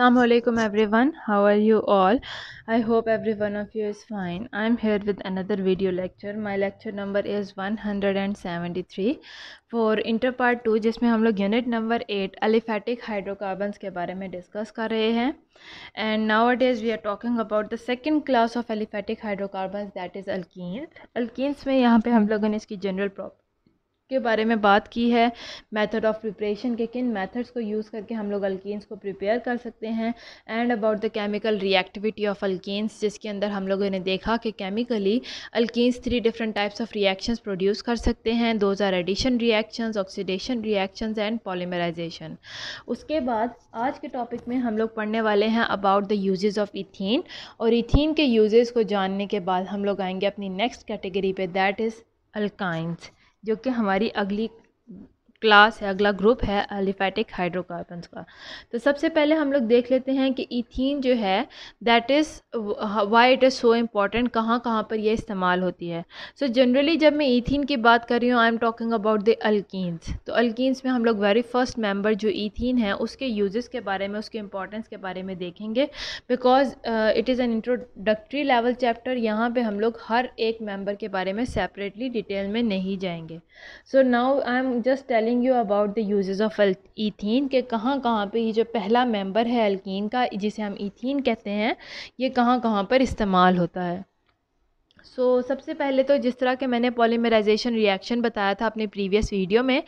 Assalamualaikum everyone how are you all I hope every one of you is fine I'm here with another video lecture my lecture number is 173 for inter part 2 जिसमें हम लोग unit number 8 अलिफेटिक hydrocarbons के बारे में discuss कर रहे हैं and now it is we are talking about the second class of aliphatic hydrocarbons that is alkenes alkenes में यहाँ पे हम लोगों ने इसकी जनरल प्रॉपर्टी के बारे में बात की है मेथड ऑफ प्रिपरेशन के किन मेथड्स को यूज़ करके हम लोग अल्किन्स को प्रिपेयर कर सकते हैं and about the chemical reactivity of alkenes जिसके अंदर हम लोगों ने देखा कि chemically alkenes three different types of reactions produce कर सकते हैं those are addition reactions oxidation reactions and polymerization उसके बाद आज के टॉपिक में हम लोग पढ़ने वाले हैं about the uses of ethene और इथिन के यूजेज़ को जानने के बाद हम लोग आएंगे अपनी नेक्स्ट कैटेगरी पे दैट इज़ अल्काइंस जो कि हमारी अगली क्लास है अगला ग्रुप है एलिफैटिक uh, हाइड्रोकार्बन्स का तो सबसे पहले हम लोग देख लेते हैं कि इथीन जो है that is why it is so important कहाँ कहाँ पर यह इस्तेमाल होती है सो so जनरली जब मैं इथीन की बात कर रही हूँ I am talking about the alkenes तो अल्कीन्स में हम लोग वेरी फर्स्ट मेम्बर जो इथीन है उसके यूजेस के बारे में उसके इम्पॉर्टेंस के बारे में देखेंगे because it is an introductory level chapter यहाँ पर हम लोग हर एक मेम्बर के बारे में सेपरेटली डिटेल में नहीं जाएंगे so now I am just telling telling you about the use of ethene के कहाँ कहाँ पे ये जो पहला मेंबर है अल्कीन का जिसे हम ईथीन कहते हैं ये कहाँ कहाँ पर इस्तेमाल होता है सो so, सबसे पहले तो जिस तरह के मैंने पॉलीमराइजेशन रिएक्शन बताया था अपने प्रीवियस वीडियो में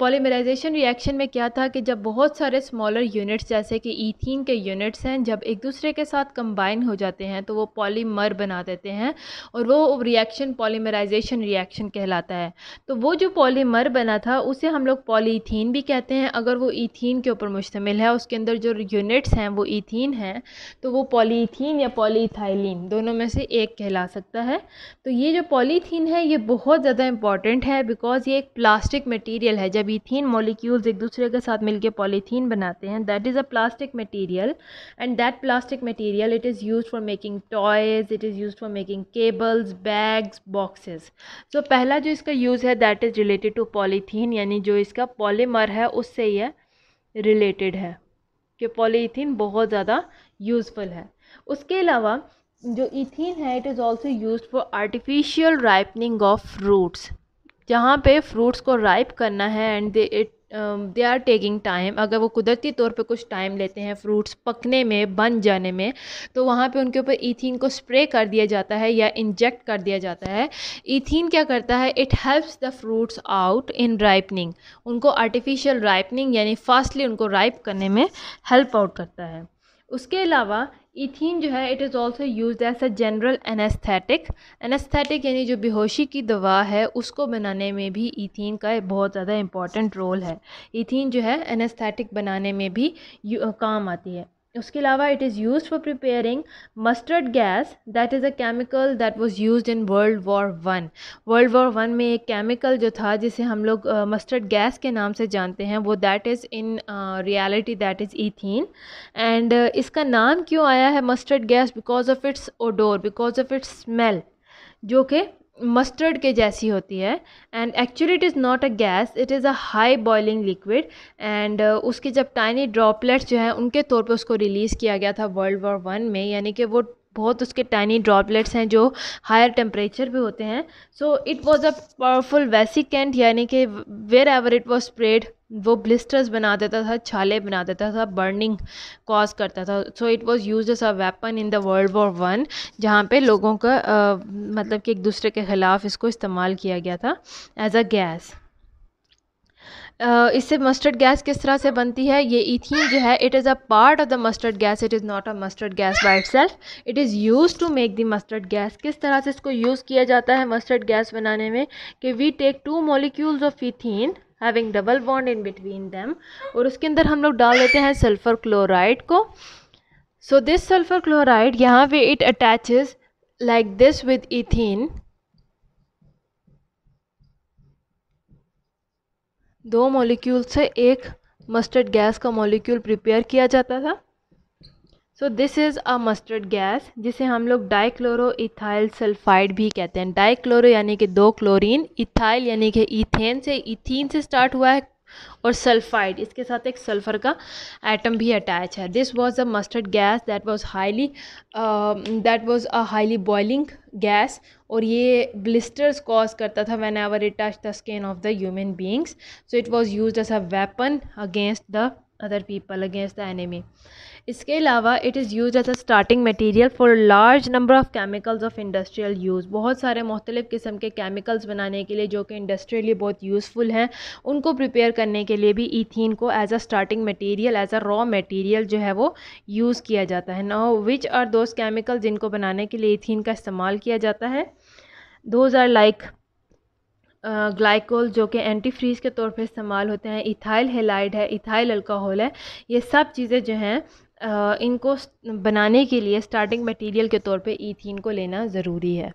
पॉलीमराइजेशन रिएक्शन में क्या था कि जब बहुत सारे स्मॉलर यूनिट्स जैसे कि ईथीन के यूनिट्स हैं जब एक दूसरे के साथ कंबाइन हो जाते हैं तो वो पॉलीमर बना देते हैं और वो रिएक्शन पॉलीमराइजेशन रिएक्शन कहलाता है तो वो जो पॉलीमर बना था उसे हम लोग पॉलीथीन भी कहते हैं अगर वो ईथीन के ऊपर मुश्तमिल है उसके अंदर जो यूनिट्स हैं वो ईथीन हैं तो वो पॉलीथीन या पॉलीथाइलिन दोनों में से एक कहला सकता है होता है तो ये जो पॉलीथीन है ये बहुत ज़्यादा इंपॉर्टेंट है बिकॉज़ ये एक प्लास्टिक मटेरियल है जब इथीन मॉलिक्यूल्स एक दूसरे के साथ मिलकर पॉलीथीन बनाते हैं that is a plastic material and that plastic material it is use for making toys it is use for making cables bags boxes so पहला जो इसका यूज़ है that is related to polythene यानी जो इसका polymer है उससे यह रिलेटेड है कि पॉलीथीन बहुत ज़्यादा यूज़फुल है उसके अलावा जो इथिन है it is also use for artificial ripening of fruits जहाँ पे फ्रूट्स को राइप करना है and they it they are taking time अगर वो कुदरती तौर पे कुछ टाइम लेते हैं फ्रूट्स पकने में बन जाने में तो वहाँ पे उनके ऊपर इथिन को स्प्रे कर दिया जाता है या इंजेक्ट कर दिया जाता है इथिन क्या करता है it helps the fruits out in ripening उनको आर्टिफिशियल राइपनिंग यानी फास्टली उनको राइप करने में हेल्प आउट करता है उसके अलावा इथीन जो है it is also use as a general anaesthetic anaesthetic यानी जो बेहोशी की दवा है उसको बनाने में भी इथीन का बहुत ज़्यादा इम्पॉर्टेंट रोल है इथीन जो है एनेस्थेटिक बनाने में भी काम आती है उसके अलावा it is use for preparing mustard gas that is a chemical that was use in world war one world war one में एक केमिकल जो था जिसे हम लोग मस्टर्ड गैस के नाम से जानते हैं वो that is in reality that is ethene and इसका नाम क्यों आया है mustard gas because of its odour because of its smell जो कि मस्टर्ड के जैसी होती है and actually it is not a gas it is a high boiling liquid and उसके जब टाइनी ड्रॉपलेट्स जो है उनके तौर पे उसको रिलीज़ किया गया था वर्ल्ड वॉर वन में यानी कि वो बहुत उसके टाइनी ड्रॉपलेट्स हैं जो हायर टेम्परेचर पे होते हैं so it was a powerful vesicant यानी कि wherever it was spread वो ब्लिस्टर्स बना देता था छाले बना देता था बर्निंग कॉज करता था so it was use a weapon in the world war one जहाँ पे लोगों का uh, मतलब कि एक दूसरे के ख़िलाफ़ इसको इस्तेमाल किया गया था एज अ गैस इससे मस्टर्ड गैस किस तरह से बनती है ये इथिन जो है it is a part of the mustard gas it is not a mustard gas by itself it is use to make the mustard gas किस तरह से इसको यूज़ किया जाता है मस्टर्ड गैस बनाने में कि we take two molecules of ethene having double bond in between them और उसके अंदर हम लोग डाल देते हैं सल्फ़र क्लोराइड को सो दिस सल्फ़र क्लोराइड यहाँ पे it attaches like this with ethene दो मॉलिक्यूल से एक मस्टर्ड गैस का मॉलिक्यूल प्रिपेयर किया जाता था so this is a mustard gas जिसे हम लोग डाइक्लोरो इथाइल सल्फाइड भी कहते हैं डाइक्लोरो यानी कि दो क्लोरीन इथाइल यानी कि इथेन से इथीन से स्टार्ट हुआ है और सल्फाइड इसके साथ एक सल्फ़र का एटम भी अटैच है this was a mustard gas that was highly that was a highly boiling gas और ये ब्लिस्टर्स कॉज करता था whenever it touch the skin of the human beings so it was use as a weapon against the other people against the enemy इसके अलावा it is use as a starting material for large number of chemicals of industrial use बहुत सारे मुख्तलिफ किस्म के chemicals बनाने के लिए जो कि इंडस्ट्रियली बहुत यूज़फुल हैं उनको प्रिपेयर करने के लिए भी ईथीन को as a starting material as a raw material जो है वो यूज़ किया जाता है now which are those chemical जिनको बनाने के लिए ईथीन का इस्तेमाल किया जाता है दोज आर लाइक ग्लाइकोल जो कि एंटी फ्रीज के तौर पे इस्तेमाल होते हैं इथाइल हेलाइड है इथाइल अल्कोहल है ये सब चीज़ें जो हैं इनको बनाने के लिए स्टार्टिंग मटेरियल के तौर पे इथिन को लेना ज़रूरी है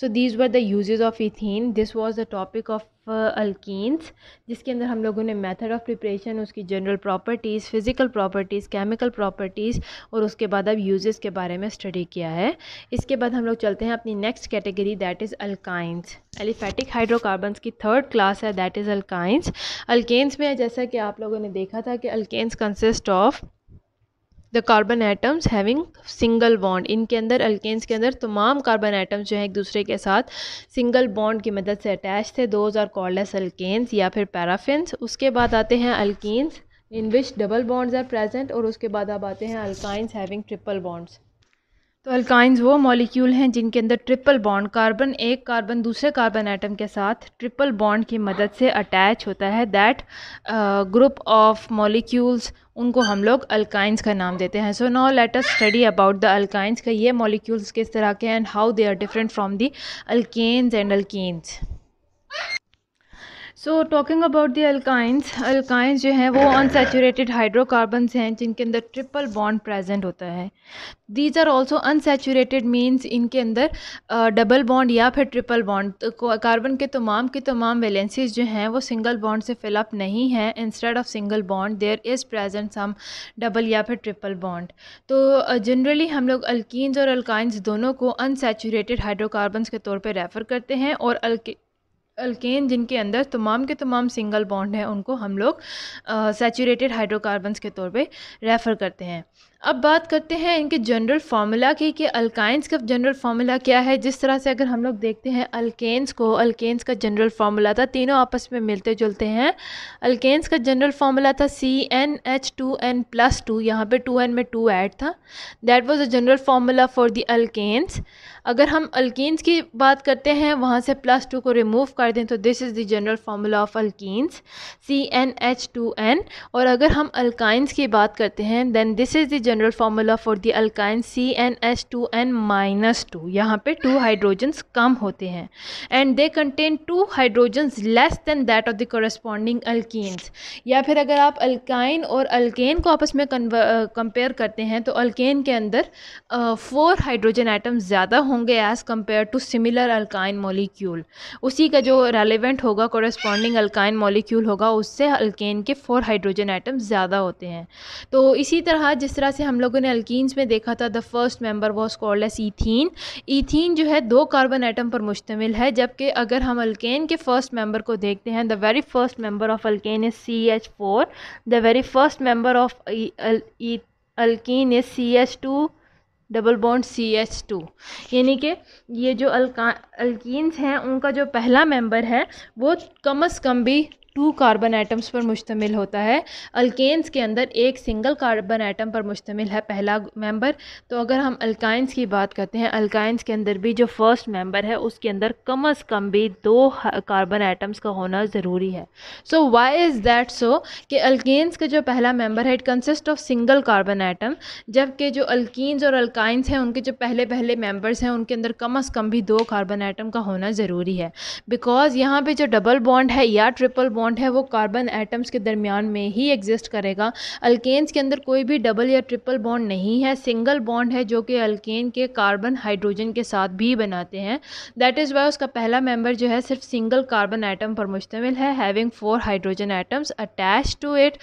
so these were the uses of ethene this was the topic of अल्किस जिसके अंदर हम लोगों ने मैथड ऑफ प्रिपरेशन उसकी general properties physical properties chemical properties और उसके बाद अब यूजेस के बारे में स्टडी किया है इसके बाद हम लोग चलते हैं अपनी next category that is alkynes aliphatic hydrocarbons की थर्ड क्लास है दैट इज़ अल्काइंस अल्केन्स में जैसा कि आप लोगों ने देखा था कि alkanes consist of the carbon atoms having single bond इनके अंदर अल्केन्स के अंदर तमाम कार्बन एटम्स जो हैं एक दूसरे के साथ सिंगल बॉन्ड की मदद से अटैच थे दोज आर कॉल्डस अल्केन्स या फिर पैराफिन्स उसके बाद आते हैं अल्किस in which double bonds are present और उसके बाद अब आते हैं अल्काइंस हैविंग ट्रिपल बॉन्ड्स तो अल्काइंस वो मॉलिक्यूल हैं जिनके अंदर ट्रिपल बॉन्ड कार्बन एक कार्बन दूसरे कार्बन एटम के साथ ट्रिपल बॉन्ड की मदद से अटैच होता है दैट ग्रुप ऑफ मॉलिक्यूल्स उनको हम लोग अल्काइंस का नाम देते हैं so now let us study about the alkynes का ये मॉलिक्यूल्स किस तरह के and how they are different from the alkanes and alkenes so talking about the alkynes alkynes जो हैं वो अनसेचूरेटेड हाइड्रोकार्बन हैं जिनके अंदर ट्रिपल बॉन्ड प्रेजेंट होता है these are also unsaturated means इनके अंदर डबल बॉन्ड या फिर ट्रिपल बॉन्ड कार्बन के तमाम के तमाम वैलेंसीज जो हैं वो सिंगल बॉन्ड से फिलअप नहीं हैं instead of single bond there is present some double या फिर ट्रिपल बॉन्ड तो जनरली uh, हम लोग अल्किस और अल्काइंस दोनों को अनसेचूरेटेड हाइड्रोकार्बन्स के तौर पर रेफ़र करते हैं और अल्के अल्केन जिनके अंदर तमाम के तमाम सिंगल बॉन्ड हैं उनको हम लोग सेचूरेटेड हाइड्रोकार्बन्स के तौर पे रेफ़र करते हैं अब बात करते हैं इनके जनरल फार्मूला की कि अल्काइंस का जनरल फार्मूला क्या है जिस तरह से अगर हम लोग देखते हैं अल्केन्स को अल्केन्स का जनरल फार्मूला था तीनों आपस में मिलते जुलते हैं अल्केन्स का जनरल फार्मूला था C N H two N plus two यहाँ पर टू एन में टू ऐड था that was a general formula for the alkanes अगर हम अल्केन्स की बात करते हैं वहाँ से प्लस टू को रिमूव कर दें तो this is the general formula of alkenes C N H two N और अगर हम अल्काइंस की बात करते हैं then this is the general formula for the alkyne C N S two N minus two यहाँ पे टू हाइड्रोजन्स कम होते हैं and they contain two hydrogens less than that of the corresponding alkenes या फिर अगर आप अल्काइन और अल्केन को आपस में कंपेयर करते हैं तो अल्केन के अंदर फोर हाइड्रोजन आइटम ज़्यादा होंगे as compare to similar alkyne molecule उसी का जो रेलिवेंट होगा कॉरस्पॉन्डिंग अल्काइन मोलिक्यूल होगा उससे अल्केन के फोर हाइड्रोजन आइटम ज़्यादा होते हैं तो इसी तरह जिस तरह से हम लोगों ने अल्कीन्स में देखा था the first member was called as ethene ethene जो है दो कार्बन आइटम पर मुश्तमिल है जबकि अगर हम अल्केन के फर्स्ट मेंबर को देखते हैं the very first member of alkane is C H four the very first member of alkene is C H two double bond C H two यानी कि ये जो अल्का अल्किस हैं उनका जो पहला मेंबर है वो कम अज़ कम भी टू कार्बन आइटम्स पर मुश्तमिल होता है अल्केन्स के अंदर एक सिंगल कार्बन आइटम पर मुश्तमिल है पहला मेंबर तो अगर हम अल्काइंस की बात करते हैं अल्काइंस के अंदर भी जो फर्स्ट मेंबर है उसके अंदर कम अज़ कम भी दो कार्बन आइटम्स का होना ज़रूरी है so why is that so कि अल्केन्स का जो पहला मेंबर है it consist of single carbon atom जबकि जो अल्कीन्स और अल्काइंस हैं उनके जो पहले पहले मेम्बर्स हैं उनके अंदर कम अज़ कम भी दो कार्बन आइटम का होना ज़रूरी है बिकॉज़ यहाँ पर जो डबल बॉन्ड है या ट्रिपल बॉन्ड बॉन्ड है वो कार्बन एटम्स के दरमियान में ही एग्जिस्ट करेगा अल्केन्स के अंदर कोई भी डबल या ट्रिपल बॉन्ड नहीं है सिंगल बॉन्ड है जो कि अल्केन के कार्बन हाइड्रोजन के साथ भी बनाते हैं दैट इज़ वाई उसका पहला मेम्बर जो है सिर्फ सिंगल कार्बन एटम पर मुश्तमिल है having four hydrogen atoms attach to it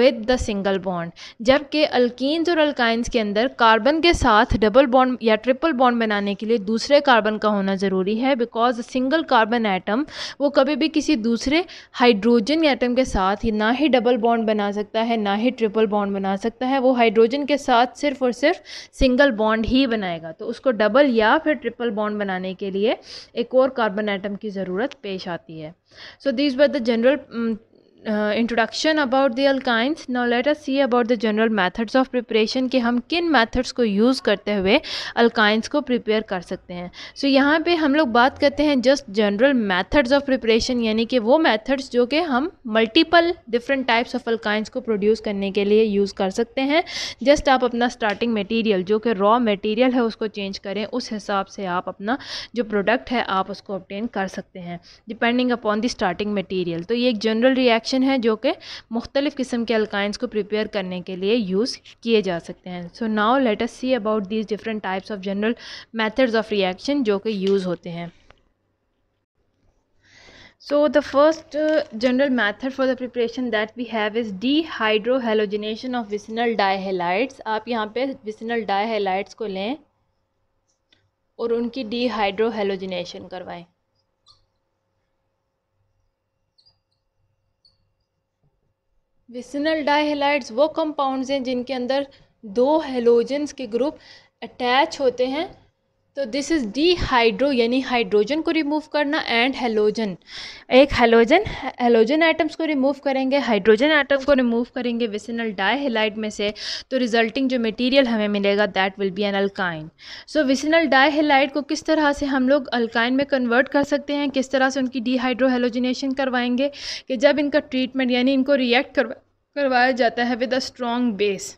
with the single bond जबकि अल्किन्स और अल्काइंस के अंदर कार्बन के साथ डबल बॉन्ड या ट्रिपल बॉन्ड बनाने के लिए दूसरे कार्बन का होना ज़रूरी है बिकॉज सिंगल कार्बन एटम वो कभी भी किसी दूसरे हाइड्रो हाइड्रोजन के आइटम के साथ ही ना ही डबल बॉन्ड बना सकता है ना ही ट्रिपल बॉन्ड बना सकता है वो हाइड्रोजन के साथ सिर्फ और सिर्फ सिंगल बॉन्ड ही बनाएगा तो उसको डबल या फिर ट्रिपल बॉन्ड बनाने के लिए एक और कार्बन आइटम की ज़रूरत पेश आती है so these were the general uh, introduction about the alkynes now let us see about the general methods of preparation कि हम किन methods को use करते हुए alkynes को prepare कर सकते हैं so यहाँ पे हम लोग बात करते हैं just general methods of preparation यानी कि वो methods जो कि हम multiple different types of alkynes को produce करने के लिए use कर सकते हैं just आप अपना starting material जो कि raw material है उसको change करें उस हिसाब से आप अपना जो product है आप उसको obtain कर सकते हैं depending upon the starting material तो ये एक general reaction ऑप्शन है जो कि मुख्तलिफ़ किस्म के अलकाइंस को प्रिपेयर करने के लिए यूज़ किए जा सकते हैं so now let's see about these different types of general methods of reaction जो कि यूज़ होते हैं so the first general method for the preparation that we have is dehydrohalogenation of vicinal dihalides आप यहाँ पर vicinal dihalides को लें और उनकी डी हाइड्रोहेलोजिनेशन करवाएँ विसिनल डाइहेलाइड्स वो कंपाउंड्स हैं जिनके अंदर दो हेलोजेंस के ग्रुप अटैच होते हैं तो दिस इज़ डीहाइड्रो यानी हाइड्रोजन को रिमूव करना एंड हेलोजन एक हेलोजन हेलोजन आइटम्स को रिमूव करेंगे हाइड्रोजन आइटम को रिमूव करेंगे विसिनल डाईहेलाइट में से तो रिजल्टिंग जो मटेरियल हमें मिलेगा that will be an alkyne so vicinal dihalide को किस तरह से हम लोग अल्काइन में कन्वर्ट कर सकते हैं किस तरह से उनकी डीहाइड्रो हेलोजनेशन करवाएंगे कि जब इनका ट्रीटमेंट यानी इनको रिएक्ट करवाया जाता है विद अ स्ट्रॉन्ग बेस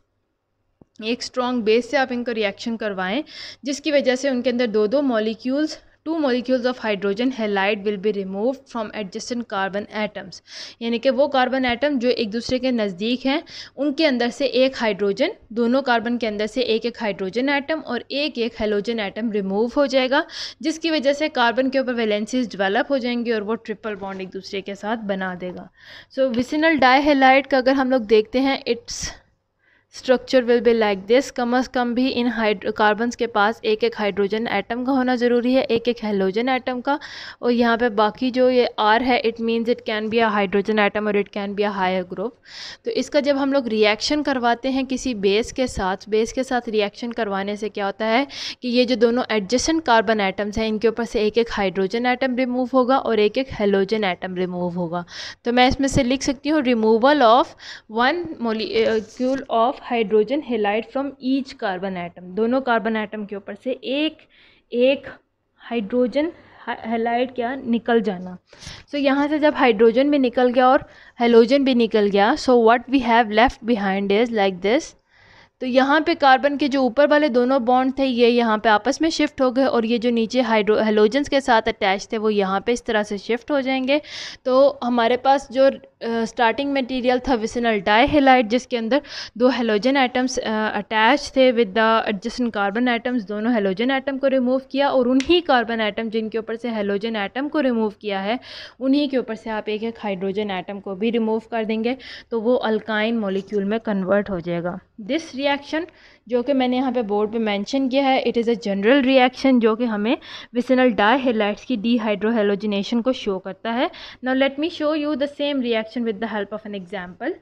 एक स्ट्रॉन्ग बेस से आप इनका रिएक्शन करवाएं जिसकी वजह से उनके अंदर दो दो molecules two molecules of hydrogen halide will be remove from adjacent carbon atoms यानी कि वो कार्बन एटम जो एक दूसरे के नज़दीक हैं उनके अंदर से एक हाइड्रोजन दोनों कार्बन के अंदर से एक एक हाइड्रोजन एटम और एक एक हेलोजन एटम रिमूव हो जाएगा जिसकी वजह से कार्बन के ऊपर वैलेंसीज डिवेलप हो जाएंगी और वो ट्रिपल बॉन्ड एक दूसरे के साथ बना देगा सो विसिनल डाई हेलाइड का अगर हम लोग देखते हैं its structure will be like this कम अज़ कम भी इन हाइड्रो कार्बन्स के पास एक एक हाइड्रोजन एटम का होना ज़रूरी है एक एक हेलोजन एटम का और यहाँ पे बाकी जो ये आर है it means it can be a hydrogen atom और it can be a higher group तो इसका जब हम लोग रिएक्शन करवाते हैं किसी बेस के साथ बेस के साथ रिएक्शन करवाने से क्या होता है कि ये जो दोनों एडजस्टेंट कार्बन एटम्स हैं इनके ऊपर से एक एक हाइड्रोजन एटम रिमूव होगा और एक एक हेलोजन एटम रिमूव होगा तो मैं इसमें से लिख सकती हूँ removal of one molecule of hydrogen halide from each carbon atom दोनों कार्बन आइटम के ऊपर से एक एक हाइड्रोजन हेलाइड क्या निकल जाना सो so, यहाँ से जब हाइड्रोजन भी निकल गया और हेलोजन भी निकल गया so what we have left behind is like this तो यहाँ पे कार्बन के जो ऊपर वाले दोनों बॉन्ड थे ये यहाँ पे आपस में शिफ्ट हो गए और ये जो नीचे हाइड्रो हेलोजन्स के साथ अटैच थे वो यहाँ पे इस तरह से शिफ्ट हो जाएंगे तो हमारे पास जो स्टार्टिंग मटेरियल था विसिनल डाई हेलाइट जिसके अंदर दो हेलोजन आइटम्स अटैच थे with the adjacent carbon atoms दोनों हेलोजन आइटम को रिमूव किया और उन्हीं कार्बन आइटम जिनके ऊपर से हेलोजन आइटम को रिमूव किया है उन्हीं के ऊपर से आप एक एक हाइड्रोजन आइटम को भी रिमूव कर देंगे तो वो अल्काइन मोलिक्यूल में कन्वर्ट हो जाएगा दिस रिएक्शन जो कि मैंने यहाँ पे बोर्ड पे मेंशन किया है it is a general reaction जो कि हमें विसनल डाईहेलाइट्स की डीहाइड्रोहेलोजिनेशन को शो करता है now let me show you the same reaction with the help of an example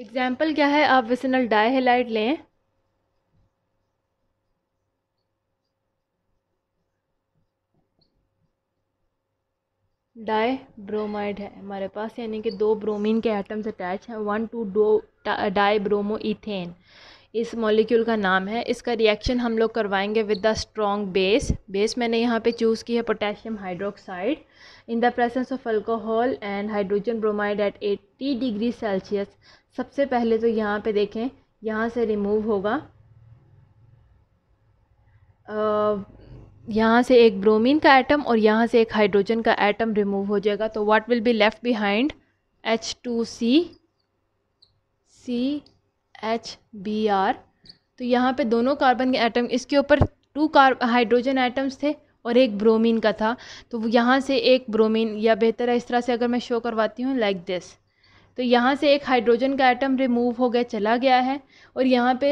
example क्या है आप विसनल डाईहेलाइट लें डाई ब्रोमाइड है हमारे पास यानी कि दो ब्रोमीन के एटम्स अटैच हैं one two di dibromoethane इस मॉलिक्यूल का नाम है इसका रिएक्शन हम लोग करवाएंगे with the strong base base मैंने यहाँ पे चूज़ की है potassium hydroxide in the presence of alcohol and hydrogen bromide at 80 degree Celsius सबसे पहले तो यहाँ पे देखें यहाँ से रिमूव होगा यहाँ से एक ब्रोमीन का एटम और यहाँ से एक हाइड्रोजन का एटम रिमूव हो जाएगा तो what will be left behind H two C C H B R तो यहाँ पे दोनों कार्बन के एटम इसके ऊपर टू कार हाइड्रोजन एटम्स थे और एक ब्रोमीन का था तो यहाँ से एक ब्रोमीन या बेहतर है इस तरह से अगर मैं शो करवाती हूँ लाइक दिस तो यहाँ से एक हाइड्रोजन का एटम रिमूव हो गया चला गया है और यहाँ पे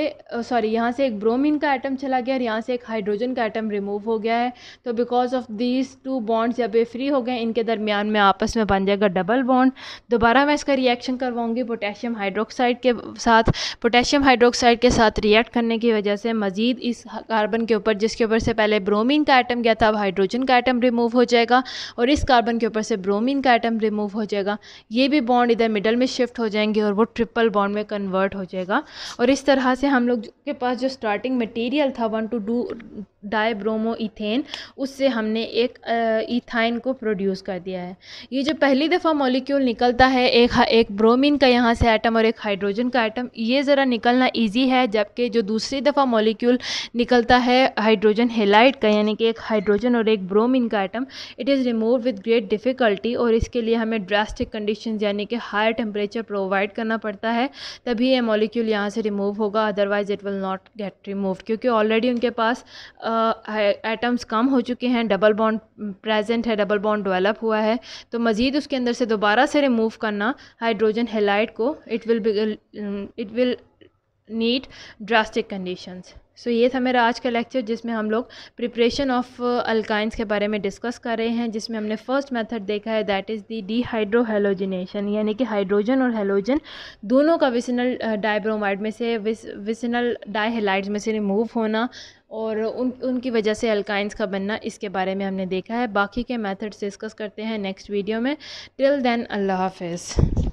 सॉरी यहाँ से एक ब्रोमीन का एटम चला गया और यहाँ से एक हाइड्रोजन का एटम रिमूव हो गया है तो because of these two bonds जब ये फ्री हो गए इनके दरमियान में आपस में बन जाएगा डबल बॉन्ड दोबारा मैं इसका रिएक्शन करवाऊँगी पोटेशियम हाइड्रोक्साइड के साथ पोटेशियम हाइड्रोक्साइड के साथ रिएक्ट करने की वजह से मज़ीद इस कार्बन के ऊपर जिसके ऊपर से पहले ब्रोमिन का आइटम गया था अब हाइड्रोजन का आइटम रिमूव हो जाएगा और इस कार्बन के ऊपर से ब्रोमिन का आइटम रिमूव हो जाएगा ये भी बॉन्ड इधर मिडल मेटल में शिफ्ट हो जाएंगे और वो ट्रिपल बॉन्ड में कन्वर्ट हो जाएगा और इस तरह से हम लोग के पास जो स्टार्टिंग मटेरियल था one two di dibromoethane उससे हमने एक इथाइन को प्रोड्यूस कर दिया है ये जो पहली दफ़ा मॉलिक्यूल निकलता है एक एक ब्रोमीन का यहाँ से आइटम और एक हाइड्रोजन का आइटम ये ज़रा निकलना इजी है जबकि जो दूसरी दफ़ा मॉलिक्यूल निकलता है हाइड्रोजन हेलाइट का यानी कि एक हाइड्रोजन और एक ब्रोमीन का atom it is remove with great difficulty और इसके लिए हमें ड्रास्टिक कंडीशन यानी कि हार्ट टेम्परेचर प्रोवाइड करना पड़ता है तभी ये मॉलिक्यूल यहाँ से रिमूव होगा otherwise it will not get remove क्योंकि ऑलरेडी उनके पास एटम्स कम हो चुके हैं डबल बॉन्ड प्रेजेंट है डबल बॉन्ड डेवलप हुआ है तो मज़ीद उसके अंदर से दोबारा से रिमूव करना हाइड्रोजन हेलाइट को it will it will need drastic conditions so so, ये था मेरा आज का लेक्चर जिसमें हम लोग प्रिपरेशन ऑफ अल्काइंस के बारे में डिस्कस कर रहे हैं जिसमें हमने फर्स्ट मेथड देखा है दैट इज़ दी डीहाइड्रोहेलोजिनेशन यानी कि हाइड्रोजन और हेलोजन दोनों का विसिनल डायब्रोमाइड uh, में से विसिनल डाई में से रिमूव होना और उन उनकी वजह से अल्काइंस का बनना इसके बारे में हमने देखा है बाकी के मेथड्स डिस्कस करते हैं नेक्स्ट वीडियो में टिल देन अल्लाह हाफिज़